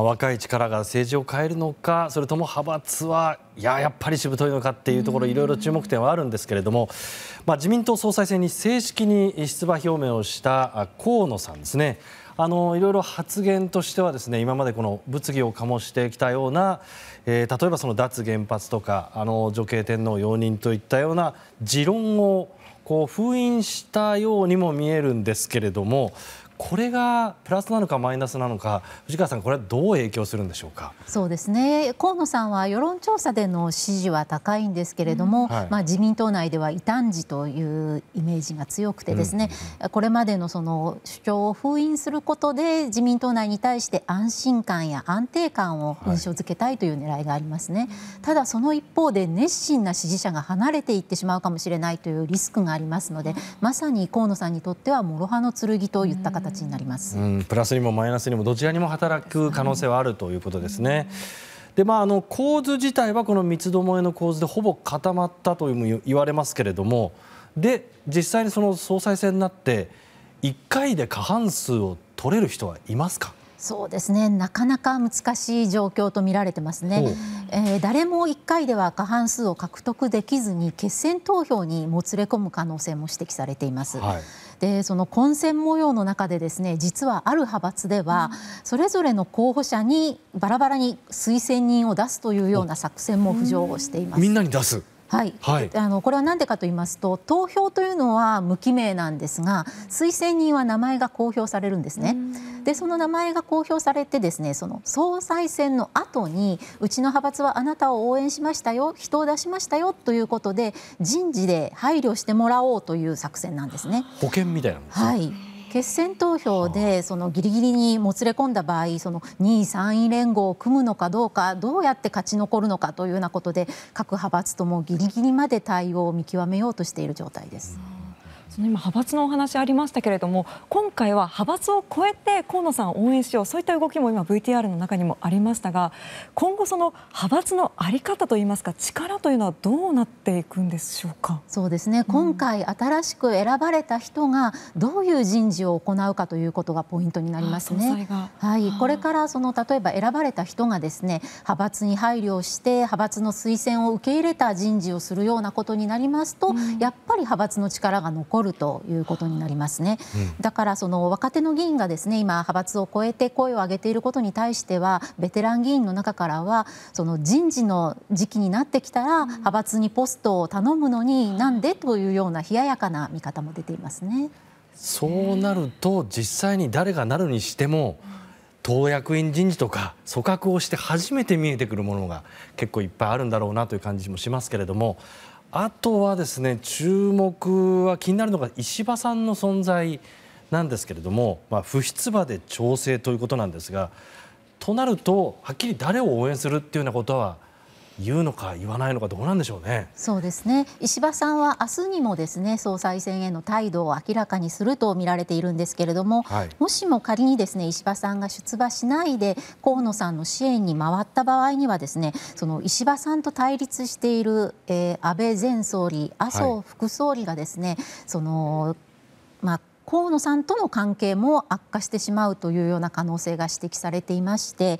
若い力が政治を変えるのかそれとも派閥はやっぱりしぶといのかというところいろいろ注目点はあるんですけれどあ、自民党総裁選に正式に出馬表明をした河野さんですねいろいろ発言としては今まで物議を醸してきたような例えば脱原発とか女系天皇容認といったような持論を封印したようにも見えるんですけれどもこれがプラスなのかマイナスなのか藤川さん、これはどう影響するんでしょうかそうですね河野さんは世論調査での支持は高いんですけれども、うんはい、まあ、自民党内では異端児というイメージが強くてですね、うん、これまでのその主張を封印することで自民党内に対して安心感や安定感を印象づけたいという狙いがありますね、はい、ただ、その一方で熱心な支持者が離れていってしまうかもしれないというリスクがありますのでまさに河野さんにとっては諸刃の剣といった形形になります、うん、プラスにもマイナスにもどちらにも働く可能性はあるということですね。でまあ、あの構図自体はこの三つどもえの構図でほぼ固まったという言われますけれどもで実際にその総裁選になって1回で過半数を取れる人はいますかそうですねなかなか難しい状況と見られてますね、えー、誰も1回では過半数を獲得できずに決選投票にもつれ込む可能性も指摘されています。はいでその混戦模様の中でですね実はある派閥では、それぞれの候補者にバラバラに推薦人を出すというような作戦も浮上しています。みんなに出すはい、はい、あのこれは何でかと言いますと投票というのは無記名なんですが推薦人は名前が公表されるんですね。でその名前が公表されてですねその総裁選の後にうちの派閥はあなたを応援しましたよ人を出しましたよということで人事で配慮してもらおうという作戦なんですね。保険みたいな、ね、はい決選投票でそのギリギリにもつれ込んだ場合その2位、3位連合を組むのかどうかどうやって勝ち残るのかというようなことで各派閥ともギリギリまで対応を見極めようとしている状態です。その今派閥のお話ありましたけれども今回は派閥を超えて河野さんを応援しようそういった動きも今 VTR の中にもありましたが今後その派閥の在り方といいますか力というのはどうなっていくんでしょうかそうですね、うん、今回新しく選ばれた人がどういう人事を行うかということがポイントになりますね。はい、これからその例えば選ばれた人がですね派閥に配慮して派閥の推薦を受け入れた人事をするようなことになりますと、うん、やっぱり派閥の力が残るるということになりますね。だからその若手の議員がですね今派閥を超えて声を上げていることに対してはベテラン議員の中からはその人事の時期になってきたら派閥にポストを頼むのになんでというような冷ややかな見方も出ていますね。そうなると実際に誰がなるにしても党役員人事とか組閣をして初めて見えてくるものが結構いっぱいあるんだろうなという感じもしますけれどもあとは、注目は気になるのが石破さんの存在なんですけれども不出馬で調整ということなんですがとなるとはっきり誰を応援するということは。言うのか言わないのかどうなんでしょうね。そうですね。石破さんは明日にもですね総裁選への態度を明らかにすると見られているんですけれども、はい、もしも仮にですね石破さんが出馬しないで河野さんの支援に回った場合にはですねその石破さんと対立している、えー、安倍前総理、麻生副総理がですね、はい、そのまあ河野さんとの関係も悪化してしまうというような可能性が指摘されていまして、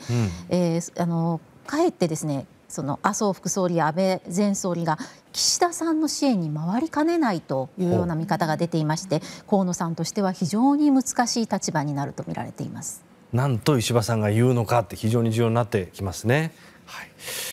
うん、えー、あのかえってですねその麻生副総理や安倍前総理が岸田さんの支援に回りかねないというような見方が出ていまして河野さんとしては非常に難しい立場になるとみられています。なんと石破さんが言うのかって非常に重要になってきますね。はい